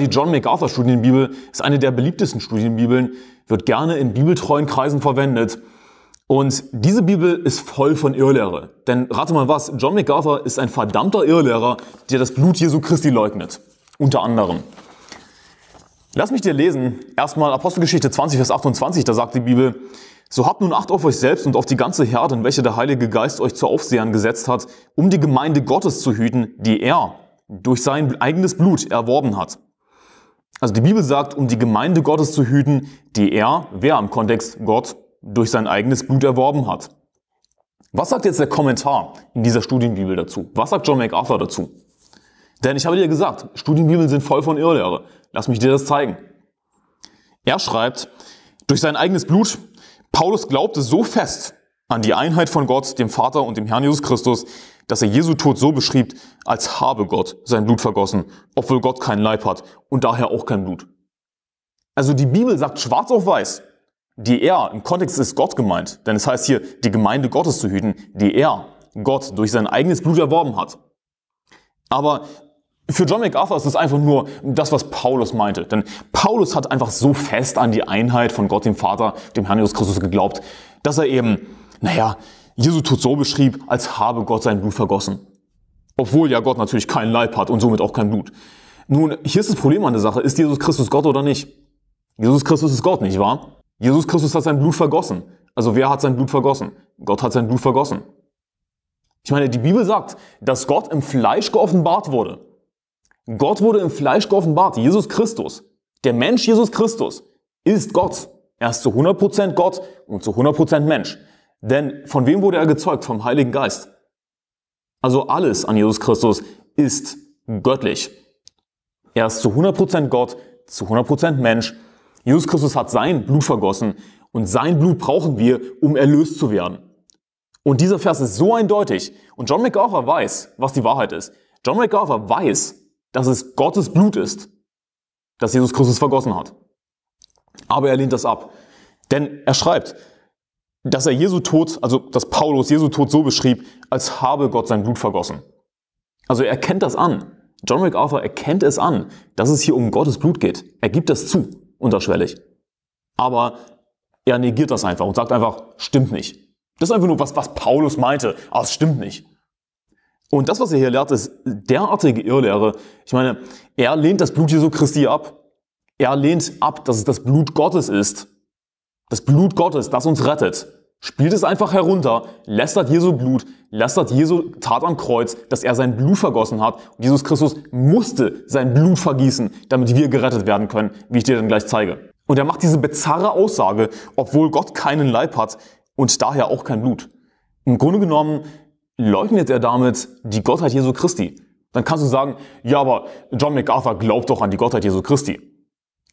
Die John MacArthur Studienbibel ist eine der beliebtesten Studienbibeln, wird gerne in bibeltreuen Kreisen verwendet. Und diese Bibel ist voll von Irrlehre. Denn rate mal was, John MacArthur ist ein verdammter Irrlehrer, der das Blut Jesu Christi leugnet. Unter anderem. Lass mich dir lesen, erstmal Apostelgeschichte 20, Vers 28, da sagt die Bibel, so habt nun Acht auf euch selbst und auf die ganze Herde, in welche der Heilige Geist euch zu Aufsehern gesetzt hat, um die Gemeinde Gottes zu hüten, die er durch sein eigenes Blut erworben hat. Also die Bibel sagt, um die Gemeinde Gottes zu hüten, die er, wer im Kontext Gott, durch sein eigenes Blut erworben hat. Was sagt jetzt der Kommentar in dieser Studienbibel dazu? Was sagt John MacArthur dazu? Denn ich habe dir gesagt, Studienbibeln sind voll von Irrlehre. Lass mich dir das zeigen. Er schreibt, durch sein eigenes Blut, Paulus glaubte so fest an die Einheit von Gott, dem Vater und dem Herrn Jesus Christus, dass er Jesu Tod so beschrieb, als habe Gott sein Blut vergossen, obwohl Gott keinen Leib hat und daher auch kein Blut. Also die Bibel sagt schwarz auf weiß, die er, im Kontext ist Gott gemeint, denn es heißt hier, die Gemeinde Gottes zu hüten, die er, Gott, durch sein eigenes Blut erworben hat. Aber für John MacArthur ist es einfach nur das, was Paulus meinte. Denn Paulus hat einfach so fest an die Einheit von Gott, dem Vater, dem Herrn Jesus Christus geglaubt, dass er eben, naja, Jesus tut so beschrieb, als habe Gott sein Blut vergossen. Obwohl ja Gott natürlich keinen Leib hat und somit auch kein Blut. Nun, hier ist das Problem an der Sache. Ist Jesus Christus Gott oder nicht? Jesus Christus ist Gott, nicht wahr? Jesus Christus hat sein Blut vergossen. Also wer hat sein Blut vergossen? Gott hat sein Blut vergossen. Ich meine, die Bibel sagt, dass Gott im Fleisch geoffenbart wurde. Gott wurde im Fleisch geoffenbart, Jesus Christus. Der Mensch Jesus Christus ist Gott. Er ist zu 100% Gott und zu 100% Mensch. Denn von wem wurde er gezeugt? Vom Heiligen Geist. Also alles an Jesus Christus ist göttlich. Er ist zu 100% Gott, zu 100% Mensch. Jesus Christus hat sein Blut vergossen und sein Blut brauchen wir, um erlöst zu werden. Und dieser Vers ist so eindeutig und John MacArthur weiß, was die Wahrheit ist. John MacArthur weiß, dass es Gottes Blut ist, das Jesus Christus vergossen hat. Aber er lehnt das ab. Denn er schreibt, dass er Jesu Tod, also dass Paulus Jesu Tod so beschrieb, als habe Gott sein Blut vergossen. Also er kennt das an. John MacArthur erkennt es an, dass es hier um Gottes Blut geht. Er gibt das zu, unterschwellig. Aber er negiert das einfach und sagt einfach, stimmt nicht. Das ist einfach nur was, was Paulus meinte. aber ah, es stimmt nicht. Und das, was er hier lehrt, ist derartige Irrlehre. Ich meine, er lehnt das Blut Jesu Christi ab. Er lehnt ab, dass es das Blut Gottes ist das Blut Gottes, das uns rettet. Spielt es einfach herunter, lästert Jesu Blut, lästert Jesu Tat am Kreuz, dass er sein Blut vergossen hat. Und Jesus Christus musste sein Blut vergießen, damit wir gerettet werden können, wie ich dir dann gleich zeige. Und er macht diese bizarre Aussage, obwohl Gott keinen Leib hat und daher auch kein Blut. Im Grunde genommen leugnet er damit die Gottheit Jesu Christi. Dann kannst du sagen, ja, aber John MacArthur glaubt doch an die Gottheit Jesu Christi.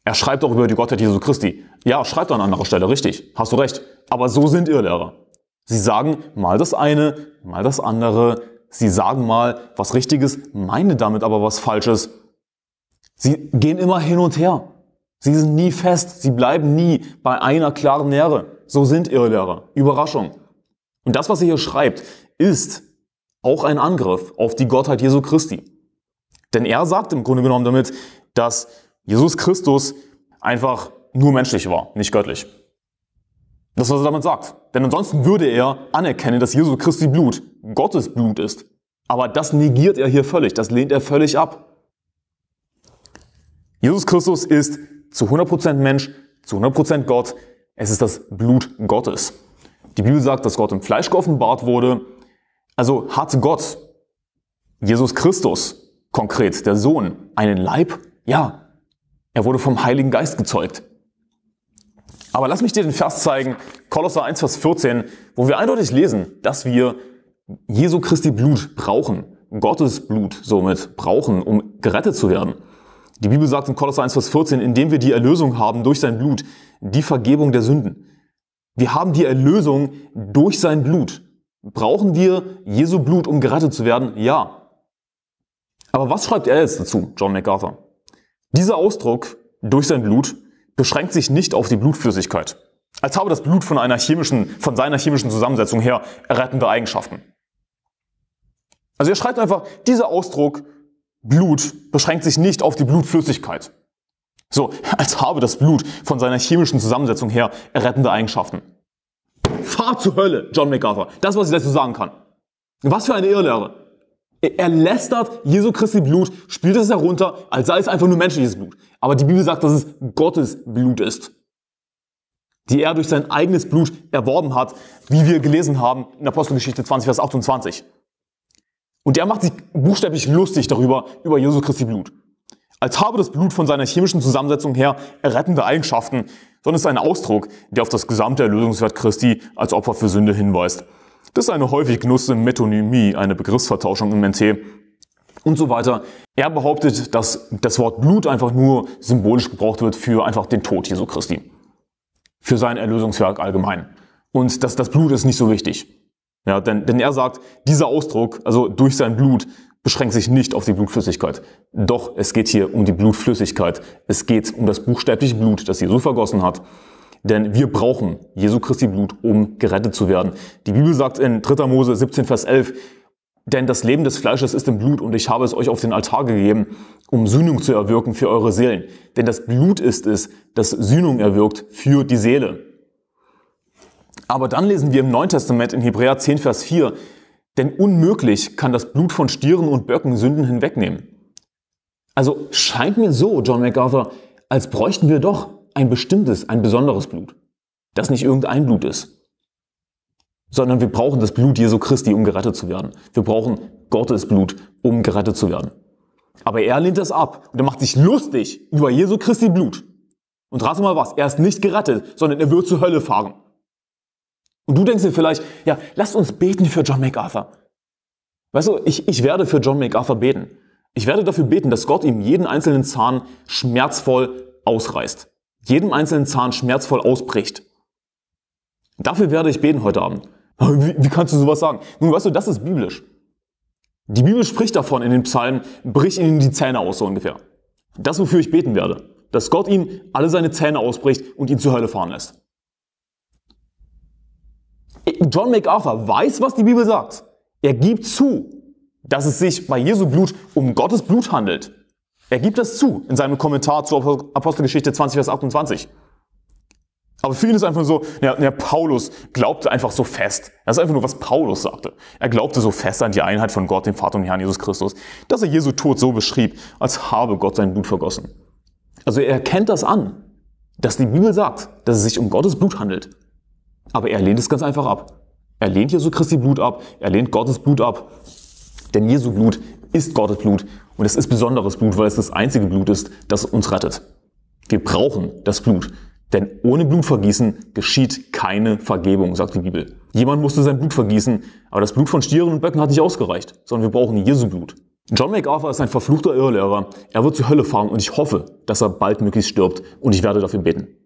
Er schreibt auch über die Gottheit Jesu Christi. Ja, schreibt an anderer Stelle, richtig. Hast du recht. Aber so sind Irrlehrer. Sie sagen mal das eine, mal das andere. Sie sagen mal was Richtiges, meine damit aber was Falsches. Sie gehen immer hin und her. Sie sind nie fest. Sie bleiben nie bei einer klaren Lehre. So sind Irrlehrer. Überraschung. Und das, was er hier schreibt, ist auch ein Angriff auf die Gottheit Jesu Christi. Denn er sagt im Grunde genommen damit, dass Jesus Christus einfach nur menschlich war, nicht göttlich. Das, was er damit sagt. Denn ansonsten würde er anerkennen, dass Jesus Christi Blut Gottes Blut ist. Aber das negiert er hier völlig, das lehnt er völlig ab. Jesus Christus ist zu 100% Mensch, zu 100% Gott. Es ist das Blut Gottes. Die Bibel sagt, dass Gott im Fleisch geoffenbart wurde. Also hat Gott, Jesus Christus konkret, der Sohn, einen Leib? Ja, er wurde vom Heiligen Geist gezeugt. Aber lass mich dir den Vers zeigen, Kolosser 1, Vers 14, wo wir eindeutig lesen, dass wir Jesu Christi Blut brauchen, Gottes Blut somit brauchen, um gerettet zu werden. Die Bibel sagt in Kolosser 1, Vers 14, indem wir die Erlösung haben durch sein Blut, die Vergebung der Sünden. Wir haben die Erlösung durch sein Blut. Brauchen wir Jesu Blut, um gerettet zu werden? Ja. Aber was schreibt er jetzt dazu, John MacArthur? Dieser Ausdruck durch sein Blut beschränkt sich nicht auf die Blutflüssigkeit, als habe das Blut von, einer chemischen, von seiner chemischen Zusammensetzung her rettende Eigenschaften. Also er schreibt einfach, dieser Ausdruck Blut beschränkt sich nicht auf die Blutflüssigkeit. So, als habe das Blut von seiner chemischen Zusammensetzung her rettende Eigenschaften. Fahr zur Hölle, John MacArthur. Das, was ich dazu sagen kann. Was für eine Irrlehre. Er lästert Jesu Christi Blut, spielt es herunter, als sei es einfach nur menschliches Blut. Aber die Bibel sagt, dass es Gottes Blut ist, die er durch sein eigenes Blut erworben hat, wie wir gelesen haben in Apostelgeschichte 20, Vers 28. Und er macht sich buchstäblich lustig darüber, über Jesu Christi Blut. Als habe das Blut von seiner chemischen Zusammensetzung her errettende Eigenschaften, sondern ist ein Ausdruck, der auf das gesamte Erlösungswert Christi als Opfer für Sünde hinweist. Das ist eine häufig genutzte Metonymie, eine Begriffsvertauschung im NT und so weiter. Er behauptet, dass das Wort Blut einfach nur symbolisch gebraucht wird für einfach den Tod Jesu Christi. Für sein Erlösungswerk allgemein. Und dass das Blut ist nicht so wichtig. Ja, denn, denn er sagt, dieser Ausdruck, also durch sein Blut, beschränkt sich nicht auf die Blutflüssigkeit. Doch es geht hier um die Blutflüssigkeit. Es geht um das buchstäbliche Blut, das Jesu vergossen hat. Denn wir brauchen Jesu Christi Blut, um gerettet zu werden. Die Bibel sagt in 3. Mose 17, Vers 11, denn das Leben des Fleisches ist im Blut und ich habe es euch auf den Altar gegeben, um Sühnung zu erwirken für eure Seelen. Denn das Blut ist es, das Sühnung erwirkt für die Seele. Aber dann lesen wir im Neuen Testament in Hebräer 10, Vers 4, denn unmöglich kann das Blut von Stieren und Böcken Sünden hinwegnehmen. Also scheint mir so, John MacArthur, als bräuchten wir doch ein bestimmtes, ein besonderes Blut, das nicht irgendein Blut ist, sondern wir brauchen das Blut Jesu Christi, um gerettet zu werden. Wir brauchen Gottes Blut, um gerettet zu werden. Aber er lehnt das ab und er macht sich lustig über Jesu Christi Blut. Und rate mal was, er ist nicht gerettet, sondern er wird zur Hölle fahren. Und du denkst dir vielleicht, ja, lasst uns beten für John MacArthur. Weißt du, ich, ich werde für John MacArthur beten. Ich werde dafür beten, dass Gott ihm jeden einzelnen Zahn schmerzvoll ausreißt jedem einzelnen Zahn schmerzvoll ausbricht. Dafür werde ich beten heute Abend. Wie, wie kannst du sowas sagen? Nun, weißt du, das ist biblisch. Die Bibel spricht davon in den Psalmen, brich ihnen die Zähne aus, so ungefähr. Das, wofür ich beten werde, dass Gott ihm alle seine Zähne ausbricht und ihn zur Hölle fahren lässt. John MacArthur weiß, was die Bibel sagt. Er gibt zu, dass es sich bei Jesu Blut um Gottes Blut handelt. Er gibt das zu in seinem Kommentar zur Apostelgeschichte 20, Vers 28. Aber für ihn ist einfach so, ja, ja, Paulus glaubte einfach so fest. Das ist einfach nur, was Paulus sagte. Er glaubte so fest an die Einheit von Gott, dem Vater und Herrn Jesus Christus, dass er Jesu Tod so beschrieb, als habe Gott sein Blut vergossen. Also er erkennt das an, dass die Bibel sagt, dass es sich um Gottes Blut handelt. Aber er lehnt es ganz einfach ab. Er lehnt Jesu Christi Blut ab, er lehnt Gottes Blut ab. Denn Jesu Blut ist Gottes Blut und es ist besonderes Blut, weil es das einzige Blut ist, das uns rettet. Wir brauchen das Blut. Denn ohne Blutvergießen geschieht keine Vergebung, sagt die Bibel. Jemand musste sein Blut vergießen, aber das Blut von Stieren und Böcken hat nicht ausgereicht, sondern wir brauchen Jesu Blut. John MacArthur ist ein verfluchter Irrlehrer. Er wird zur Hölle fahren und ich hoffe, dass er baldmöglichst stirbt und ich werde dafür beten.